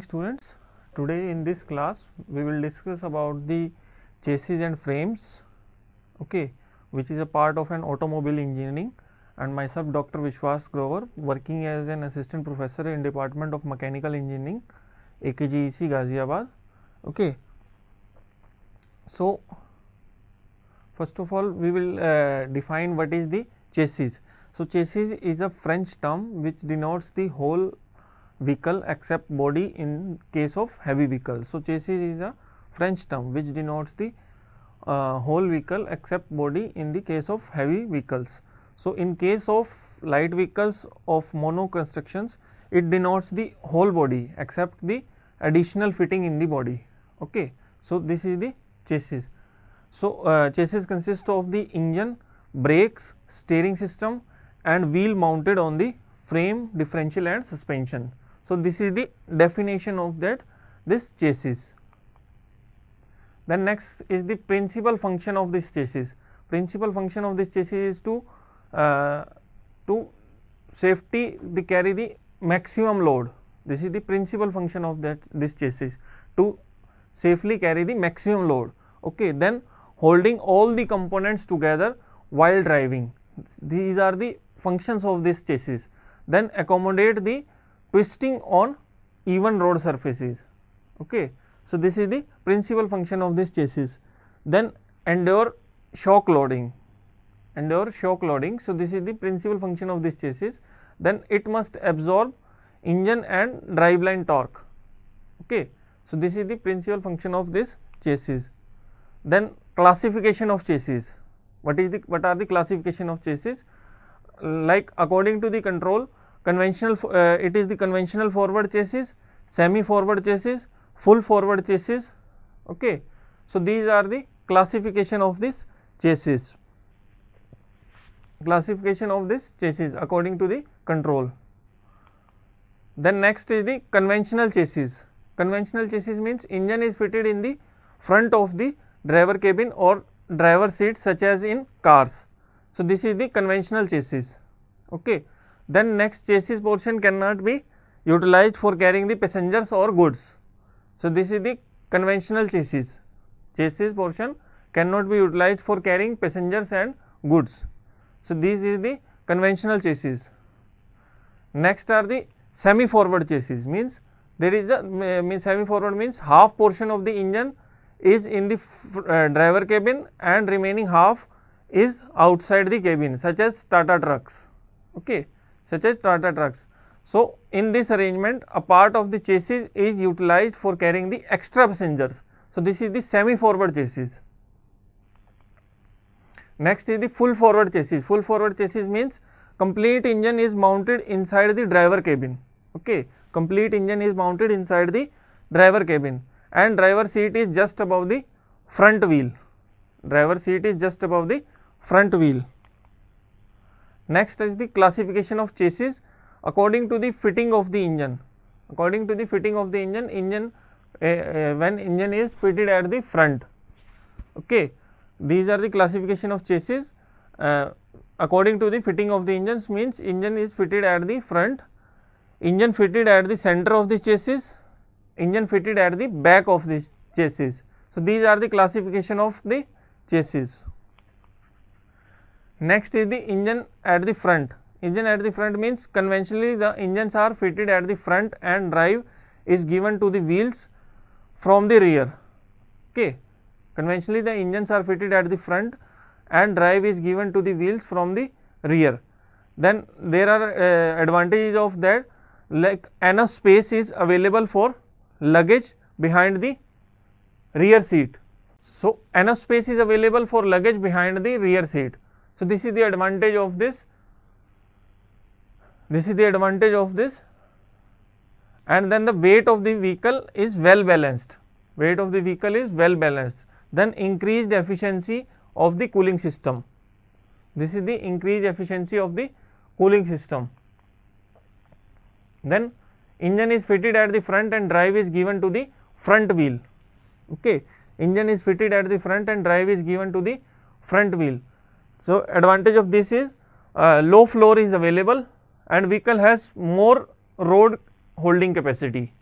morning students today in this class we will discuss about the chassis and frames okay which is a part of an automobile engineering and myself Dr. Vishwas Grover working as an assistant professor in department of mechanical engineering AKGEC Ghaziabad okay so first of all we will uh, define what is the chassis so chassis is a french term which denotes the whole vehicle except body in case of heavy vehicle. So, chassis is a French term which denotes the uh, whole vehicle except body in the case of heavy vehicles. So, in case of light vehicles of mono constructions, it denotes the whole body except the additional fitting in the body. Okay. So, this is the chassis. So, uh, chassis consists of the engine, brakes, steering system and wheel mounted on the frame, differential and suspension. So, this is the definition of that this chassis. Then next is the principal function of this chassis. Principal function of this chassis is to uh, to safety the carry the maximum load. This is the principal function of that this chassis to safely carry the maximum load. Okay, then holding all the components together while driving. These are the functions of this chassis. Then accommodate the twisting on even road surfaces. Okay. So, this is the principal function of this chassis. Then endure shock loading, endure shock loading. So, this is the principal function of this chassis. Then it must absorb engine and driveline torque. Okay. So, this is the principal function of this chassis. Then classification of chassis. What is the what are the classification of chassis? Like according to the control conventional uh, it is the conventional forward chassis, semi forward chassis, full forward chassis. Okay. So, these are the classification of this chassis, classification of this chassis according to the control. Then next is the conventional chassis. Conventional chassis means engine is fitted in the front of the driver cabin or driver seat such as in cars. So, this is the conventional chassis. Okay then next chassis portion cannot be utilized for carrying the passengers or goods. So, this is the conventional chassis, chassis portion cannot be utilized for carrying passengers and goods. So, this is the conventional chassis. Next are the semi forward chassis means there is a means semi forward means half portion of the engine is in the uh, driver cabin and remaining half is outside the cabin such as Tata trucks. Okay such as Tata trucks. So, in this arrangement a part of the chassis is utilized for carrying the extra passengers. So, this is the semi forward chassis. Next is the full forward chassis. Full forward chassis means complete engine is mounted inside the driver cabin. Okay. Complete engine is mounted inside the driver cabin and driver seat is just above the front wheel. Driver seat is just above the front wheel. Next is the classification of chassis according to the fitting of the engine. According to the fitting of the engine, engine uh, uh, when engine is fitted at the front. Okay. These are the classification of chassis uh, according to the fitting of the engines means engine is fitted at the front, engine fitted at the center of the chassis, engine fitted at the back of the chassis. So, these are the classification of the chassis. Next is the engine at the front. Engine at the front means conventionally the engines are fitted at the front and drive is given to the wheels from the rear. Okay. Conventionally the engines are fitted at the front and drive is given to the wheels from the rear. Then there are uh, advantages of that like enough space is available for luggage behind the rear seat. So, enough space is available for luggage behind the rear seat. So, this is the advantage of this, this is the advantage of this and then the weight of the vehicle is well balanced, weight of the vehicle is well balanced, then increased efficiency of the cooling system. This is the increased efficiency of the cooling system. Then engine is fitted at the front and drive is given to the front wheel. Okay. Engine is fitted at the front and drive is given to the front wheel. So, advantage of this is uh, low floor is available and vehicle has more road holding capacity.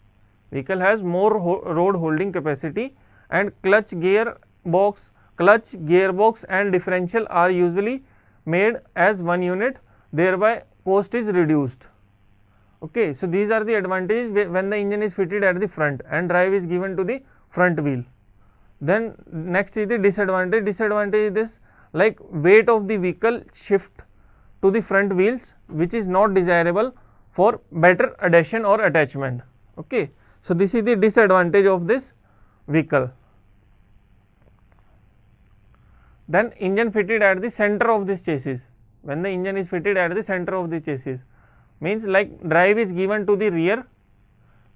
Vehicle has more ho road holding capacity and clutch gear box, clutch gearbox and differential are usually made as one unit thereby cost is reduced. Okay. So, these are the advantages when the engine is fitted at the front and drive is given to the front wheel. Then next is the disadvantage, disadvantage is this like weight of the vehicle shift to the front wheels which is not desirable for better adhesion or attachment. Okay. So, this is the disadvantage of this vehicle. Then engine fitted at the center of this chassis, when the engine is fitted at the center of the chassis means like drive is given to the rear,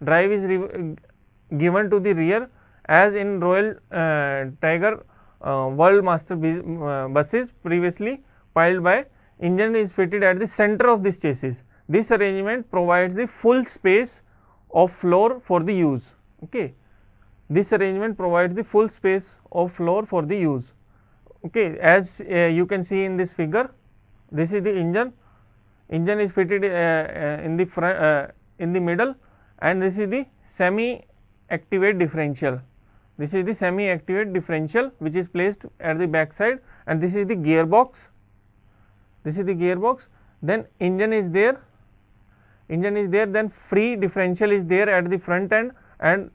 drive is given to the rear as in Royal uh, Tiger uh, world master uh, buses previously piled by engine is fitted at the center of this chassis. This arrangement provides the full space of floor for the use. Okay. This arrangement provides the full space of floor for the use. Okay. As uh, you can see in this figure, this is the engine. Engine is fitted uh, uh, in the front, uh, in the middle, and this is the semi-activate differential. This is the semi activate differential which is placed at the back side and this is the gearbox. This is the gearbox then engine is there, engine is there then free differential is there at the front end and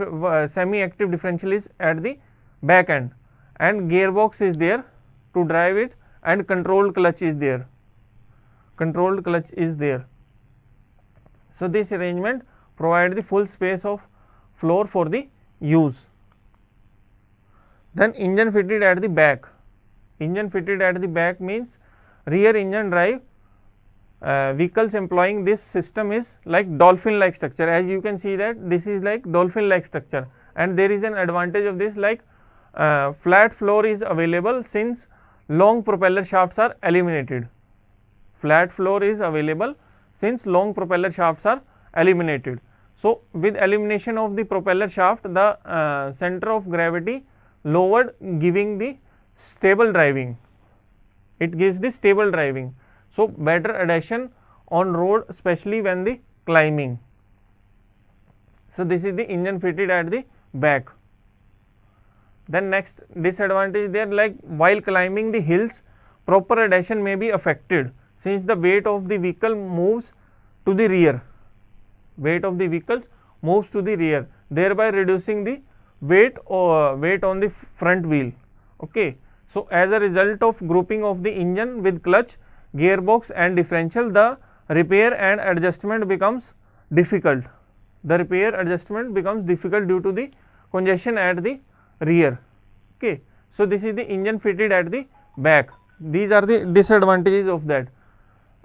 uh, semi active differential is at the back end and gearbox is there to drive it and controlled clutch is there, controlled clutch is there. So, this arrangement provide the full space of floor for the use. Then engine fitted at the back, engine fitted at the back means rear engine drive uh, vehicles employing this system is like dolphin like structure as you can see that this is like dolphin like structure and there is an advantage of this like uh, flat floor is available since long propeller shafts are eliminated. Flat floor is available since long propeller shafts are eliminated. So, with elimination of the propeller shaft the uh, center of gravity lowered giving the stable driving it gives the stable driving so better adhesion on road especially when the climbing so this is the engine fitted at the back then next disadvantage there like while climbing the hills proper adhesion may be affected since the weight of the vehicle moves to the rear weight of the vehicles moves to the rear thereby reducing the weight or uh, weight on the front wheel okay so as a result of grouping of the engine with clutch gearbox and differential the repair and adjustment becomes difficult the repair adjustment becomes difficult due to the congestion at the rear okay so this is the engine fitted at the back these are the disadvantages of that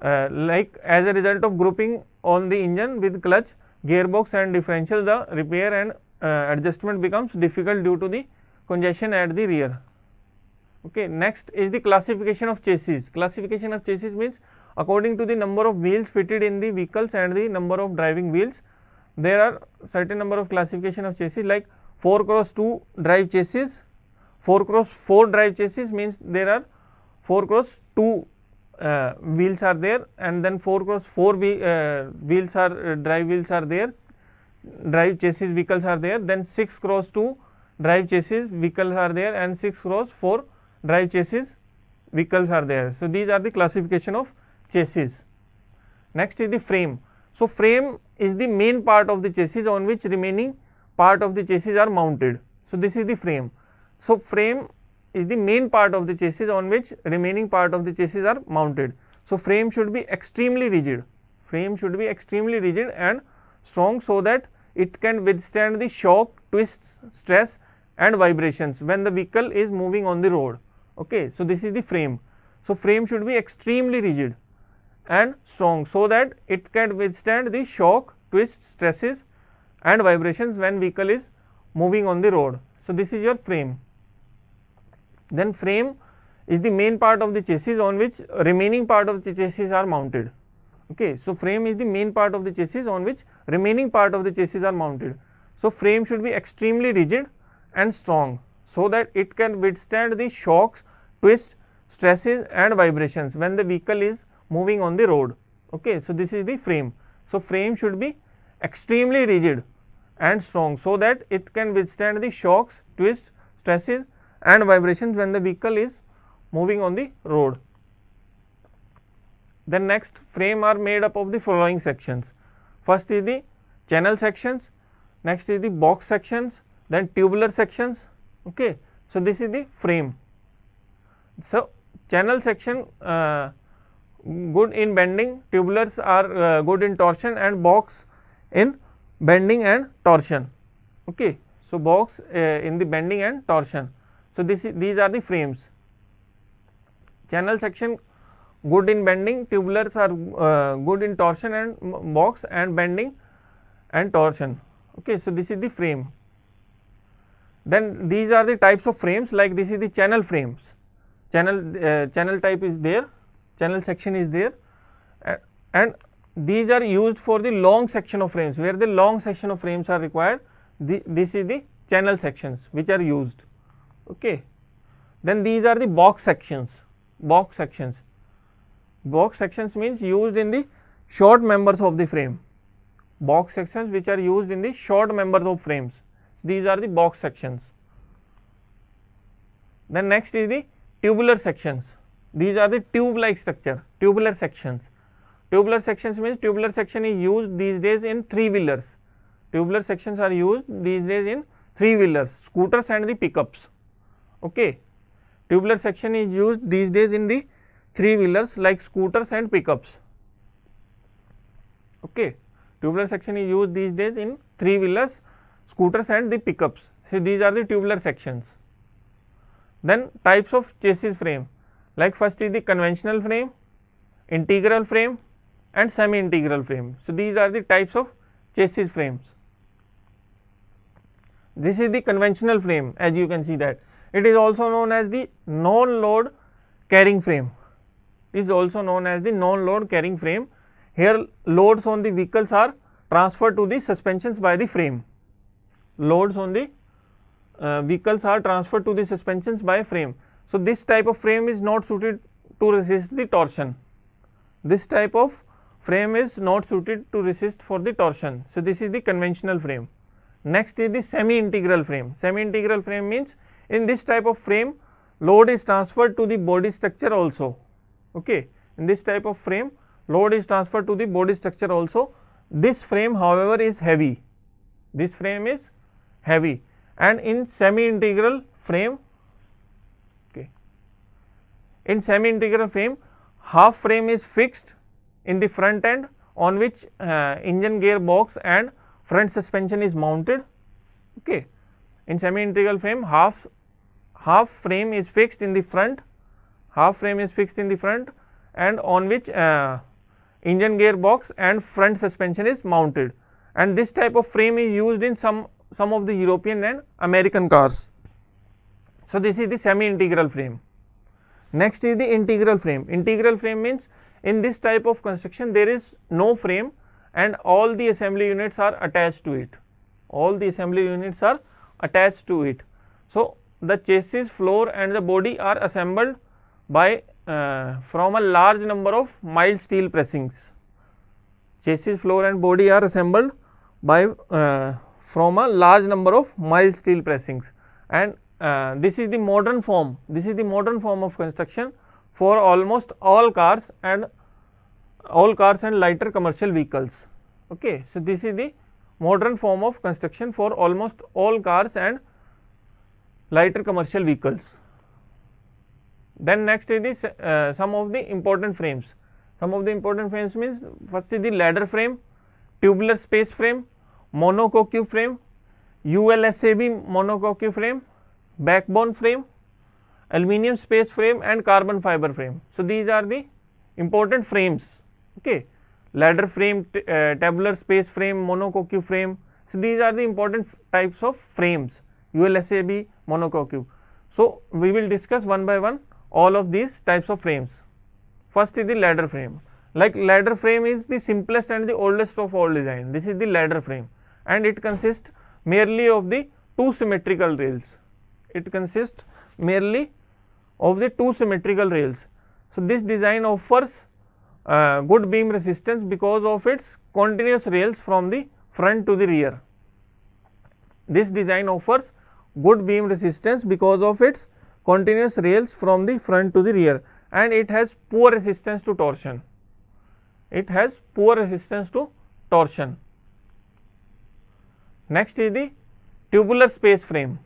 uh, like as a result of grouping on the engine with clutch gearbox and differential the repair and uh, adjustment becomes difficult due to the congestion at the rear. Okay. Next is the classification of chassis. Classification of chassis means according to the number of wheels fitted in the vehicles and the number of driving wheels, there are certain number of classification of chassis like 4 cross 2 drive chassis, 4 cross 4 drive chassis means there are 4 cross 2 uh, wheels are there and then 4 cross 4 uh, wheels are uh, drive wheels are there drive chassis vehicles are there, then 6 cross 2 drive chassis vehicles are there and 6 cross 4 drive chassis vehicles are there. So, these are the classification of chassis. Next is the frame. So, frame is the main part of the chassis on which remaining part of the chassis are mounted. So, this is the frame. So, frame is the main part of the chassis on which remaining part of the chassis are mounted. So, frame should be extremely rigid, frame should be extremely rigid and strong so that it can withstand the shock, twists, stress and vibrations when the vehicle is moving on the road. Okay. So, this is the frame. So, frame should be extremely rigid and strong so that it can withstand the shock, twists, stresses and vibrations when vehicle is moving on the road. So, this is your frame. Then frame is the main part of the chassis on which remaining part of the chassis are mounted okay so frame is the main part of the chassis on which remaining part of the chassis are mounted so frame should be extremely rigid and strong so that it can withstand the shocks twist, stresses and vibrations when the vehicle is moving on the road okay so this is the frame so frame should be extremely rigid and strong so that it can withstand the shocks twists stresses and vibrations when the vehicle is moving on the road then next frame are made up of the following sections. First is the channel sections, next is the box sections, then tubular sections. Okay. So, this is the frame. So, channel section uh, good in bending, tubulars are uh, good in torsion and box in bending and torsion. Okay. So, box uh, in the bending and torsion. So, this is, these are the frames. Channel section good in bending, tubulars are uh, good in torsion and box and bending and torsion. Okay, so this is the frame. Then these are the types of frames like this is the channel frames, channel uh, channel type is there, channel section is there uh, and these are used for the long section of frames where the long section of frames are required the, this is the channel sections which are used. Okay. Then these are the box sections, box sections Box sections means used in the short members of the frame. Box sections which are used in the short members of frames. These are the box sections. Then next is the tubular sections. These are the tube like structure, tubular sections. Tubular sections means tubular section is used these days in three wheelers. Tubular sections are used these days in three wheelers, scooters and the pickups. Okay. Tubular section is used these days in the three wheelers like scooters and pickups. Okay. Tubular section is used these days in three wheelers, scooters and the pickups. See these are the tubular sections. Then types of chassis frame like first is the conventional frame, integral frame and semi integral frame. So, these are the types of chassis frames. This is the conventional frame as you can see that it is also known as the non load carrying frame is also known as the non-load carrying frame. Here loads on the vehicles are transferred to the suspensions by the frame. Loads on the uh, vehicles are transferred to the suspensions by frame. So, this type of frame is not suited to resist the torsion. This type of frame is not suited to resist for the torsion. So, this is the conventional frame. Next is the semi integral frame. Semi integral frame means in this type of frame load is transferred to the body structure also okay in this type of frame load is transferred to the body structure also this frame however is heavy this frame is heavy and in semi integral frame okay in semi integral frame half frame is fixed in the front end on which uh, engine box, and front suspension is mounted okay in semi integral frame half half frame is fixed in the front half frame is fixed in the front and on which uh, engine gearbox and front suspension is mounted and this type of frame is used in some some of the European and American cars. So, this is the semi integral frame. Next is the integral frame. Integral frame means in this type of construction there is no frame and all the assembly units are attached to it. All the assembly units are attached to it. So, the chassis, floor and the body are assembled by uh, from a large number of mild steel pressings. Chassis floor and body are assembled by uh, from a large number of mild steel pressings and uh, this is the modern form, this is the modern form of construction for almost all cars and all cars and lighter commercial vehicles. Okay. So, this is the modern form of construction for almost all cars and lighter commercial vehicles. Then next is the, uh, some of the important frames. Some of the important frames means first is the ladder frame, tubular space frame, monocoque frame, ULSAB monocoque frame, backbone frame, aluminium space frame and carbon fiber frame. So, these are the important frames, okay. ladder frame, uh, tabular space frame, monocoque frame. So, these are the important types of frames, ULSAB, monocoque. So, we will discuss one by one all of these types of frames. First is the ladder frame. Like ladder frame is the simplest and the oldest of all design. This is the ladder frame and it consists merely of the two symmetrical rails. It consists merely of the two symmetrical rails. So, this design offers uh, good beam resistance because of its continuous rails from the front to the rear. This design offers good beam resistance because of its continuous rails from the front to the rear and it has poor resistance to torsion. It has poor resistance to torsion. Next is the tubular space frame.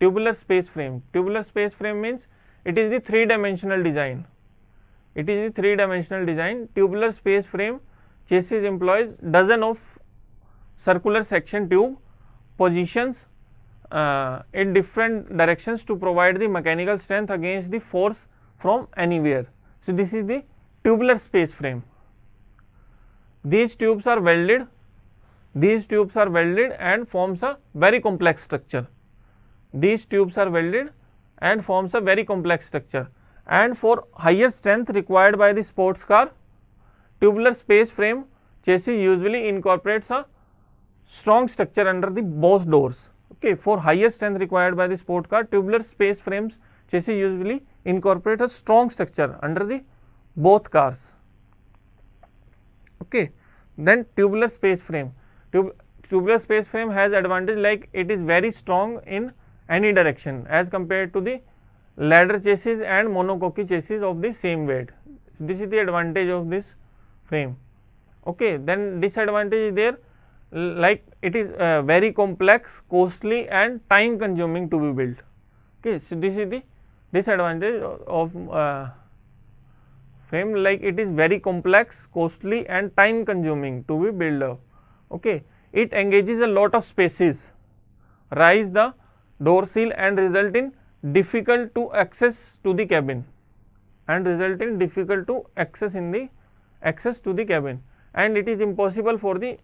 Tubular space frame. Tubular space frame means it is the three dimensional design. It is the three dimensional design. Tubular space frame chassis employs dozen of circular section tube positions uh, in different directions to provide the mechanical strength against the force from anywhere. So, this is the tubular space frame. These tubes are welded, these tubes are welded and forms a very complex structure. These tubes are welded and forms a very complex structure and for higher strength required by the sports car, tubular space frame chassis usually incorporates a strong structure under the both doors. Okay, for higher strength required by the sport car, tubular space frames chassis usually incorporate a strong structure under the both cars. Okay. Then tubular space frame. Tub tubular space frame has advantage like it is very strong in any direction as compared to the ladder chassis and monocoque chassis of the same weight. So, this is the advantage of this frame. Okay. Then disadvantage is there like it is uh, very complex, costly and time consuming to be built. Okay, so this is the disadvantage of uh, frame like it is very complex, costly and time consuming to be built up. Okay. It engages a lot of spaces, rise the door seal and result in difficult to access to the cabin and result in difficult to access in the access to the cabin and it is impossible for the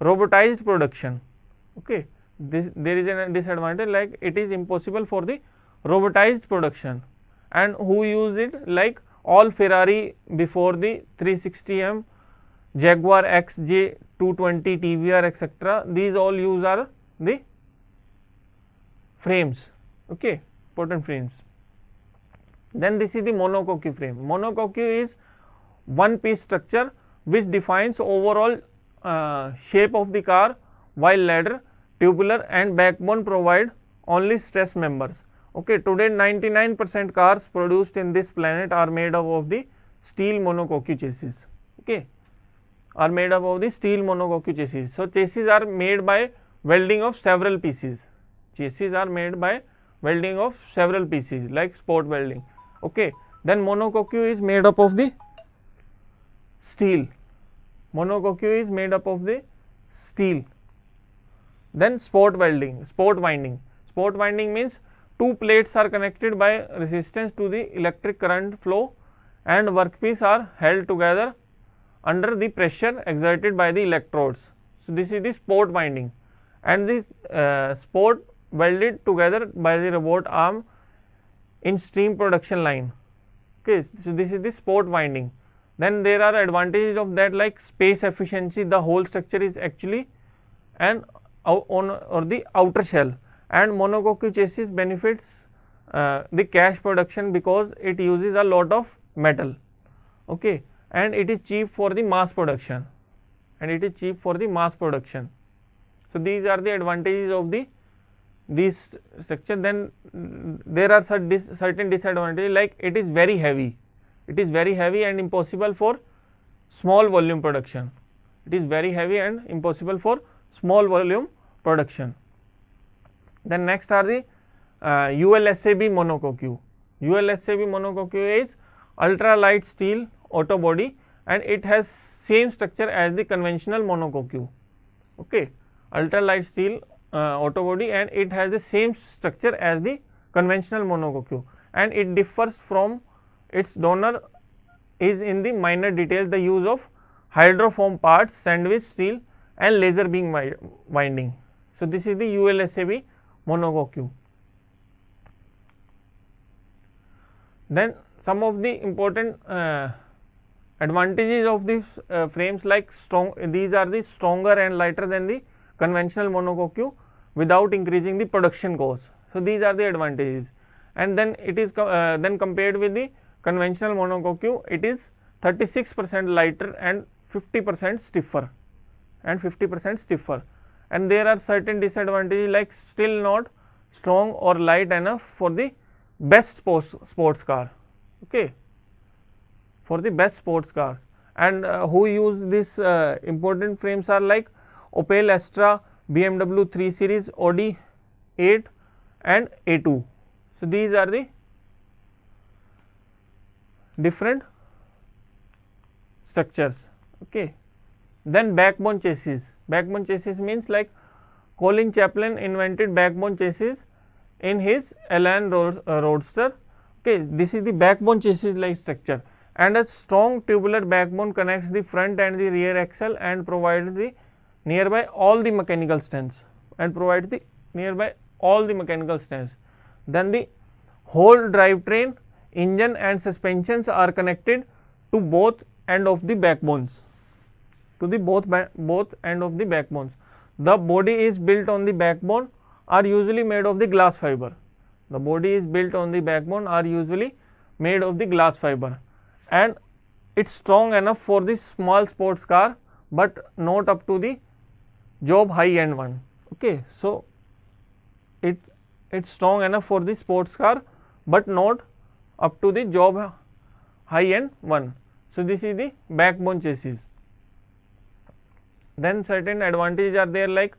robotized production okay this there is a disadvantage like it is impossible for the robotized production and who use it like all Ferrari before the 360M Jaguar XJ 220 TVR etc these all use are the frames okay potent frames then this is the monocoque frame monocoque is one piece structure which defines overall uh, shape of the car while ladder tubular and backbone provide only stress members okay today 99% cars produced in this planet are made up of the steel monocoque chassis okay are made up of the steel monocoque chassis so chassis are made by welding of several pieces chassis are made by welding of several pieces like sport welding okay then monocoque is made up of the steel Monocoque is made up of the steel. Then spot welding, spot winding. Spot winding means two plates are connected by resistance to the electric current flow and workpiece are held together under the pressure exerted by the electrodes. So, this is the spot winding and this uh, spot welded together by the robot arm in steam production line. Okay, so this is the spot winding then there are advantages of that like space efficiency the whole structure is actually and on or the outer shell and monocoque chassis benefits uh, the cash production because it uses a lot of metal okay and it is cheap for the mass production and it is cheap for the mass production so these are the advantages of the this structure then there are certain disadvantages like it is very heavy it is very heavy and impossible for small volume production. It is very heavy and impossible for small volume production. Then next are the uh, ULSAB monocoque. ULSAB monocoque is ultra light steel auto body and it has same structure as the conventional monocoque. Okay. Ultra light steel uh, auto body and it has the same structure as the conventional monocoque and it differs from its donor is in the minor detail the use of hydroform parts, sandwich steel and laser beam winding. So, this is the ULSAB monocoque Then some of the important uh, advantages of these uh, frames like strong these are the stronger and lighter than the conventional monocoque without increasing the production cost. So, these are the advantages and then it is uh, then compared with the conventional monocoque it is 36 percent lighter and 50 percent stiffer and 50 percent stiffer and there are certain disadvantages like still not strong or light enough for the best sports, sports car okay for the best sports car and uh, who use this uh, important frames are like Opel Astra BMW 3 series Audi 8 and A2 so these are the different structures okay then backbone chassis backbone chassis means like colin chaplin invented backbone chassis in his elan uh, roadster okay this is the backbone chassis like structure and a strong tubular backbone connects the front and the rear axle and provides the nearby all the mechanical strengths and provides the nearby all the mechanical strengths then the whole drivetrain engine and suspensions are connected to both end of the backbones to the both both end of the backbones the body is built on the backbone are usually made of the glass fiber the body is built on the backbone are usually made of the glass fiber and it's strong enough for the small sports car but not up to the job high end one okay so it it's strong enough for the sports car but not up to the job high end 1. So, this is the backbone chassis. Then certain advantages are there like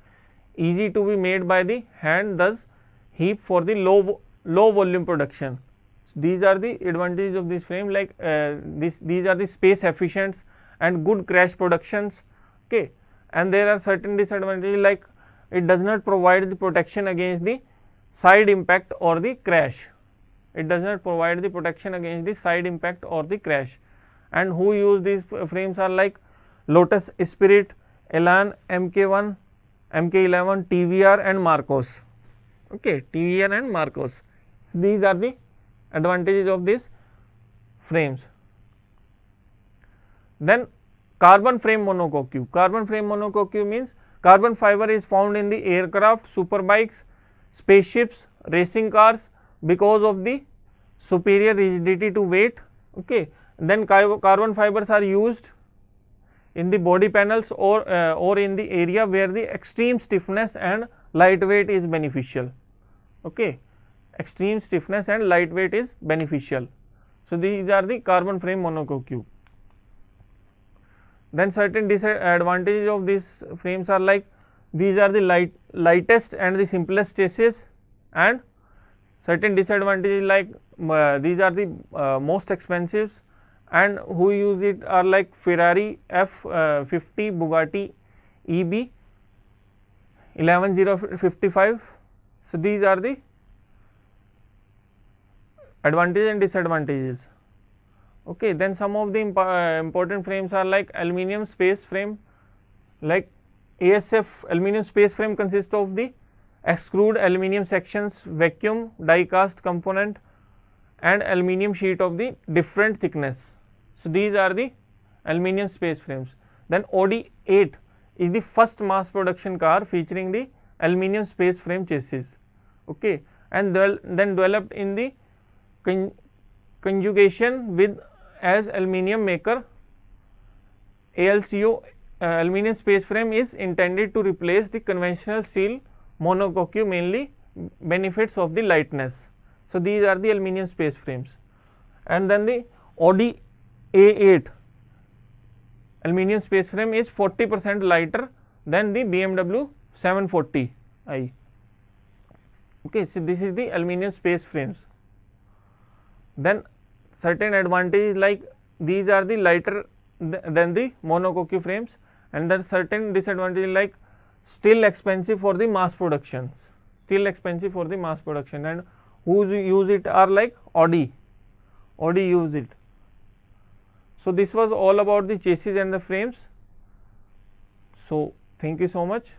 easy to be made by the hand thus heap for the low low volume production. So, these are the advantages of this frame like uh, this these are the space efficient and good crash productions okay and there are certain disadvantages like it does not provide the protection against the side impact or the crash it does not provide the protection against the side impact or the crash and who use these frames are like Lotus Spirit, Elan, MK1, MK11, TVR and Marcos, okay, TVR and Marcos. These are the advantages of these frames. Then carbon frame monocoque, carbon frame monocoque means carbon fiber is found in the aircraft, super bikes, spaceships, racing cars, because of the superior rigidity to weight. Okay. Then carbon fibers are used in the body panels or, uh, or in the area where the extreme stiffness and lightweight is beneficial. Okay. Extreme stiffness and lightweight is beneficial. So, these are the carbon frame monocoque. Then certain disadvantages of these frames are like these are the light, lightest and the simplest chassis and Certain disadvantages like uh, these are the uh, most expensive and who use it are like Ferrari F50, uh, Bugatti EB 11055. So, these are the advantages and disadvantages. Okay, then some of the imp uh, important frames are like aluminum space frame like ASF aluminum space frame consists of the extrude aluminum sections, vacuum die cast component and aluminum sheet of the different thickness. So, these are the aluminum space frames. Then OD8 is the first mass production car featuring the aluminum space frame chassis okay, and then developed in the con conjugation with as aluminum maker ALCO uh, aluminum space frame is intended to replace the conventional steel monocoque mainly benefits of the lightness. So, these are the aluminum space frames and then the Audi A8 aluminum space frame is 40 percent lighter than the BMW 740i. Okay, so this is the aluminum space frames. Then certain advantages like these are the lighter th than the monocoque frames and there certain disadvantages like still expensive for the mass productions still expensive for the mass production and who use it are like Audi Audi use it so this was all about the chassis and the frames so thank you so much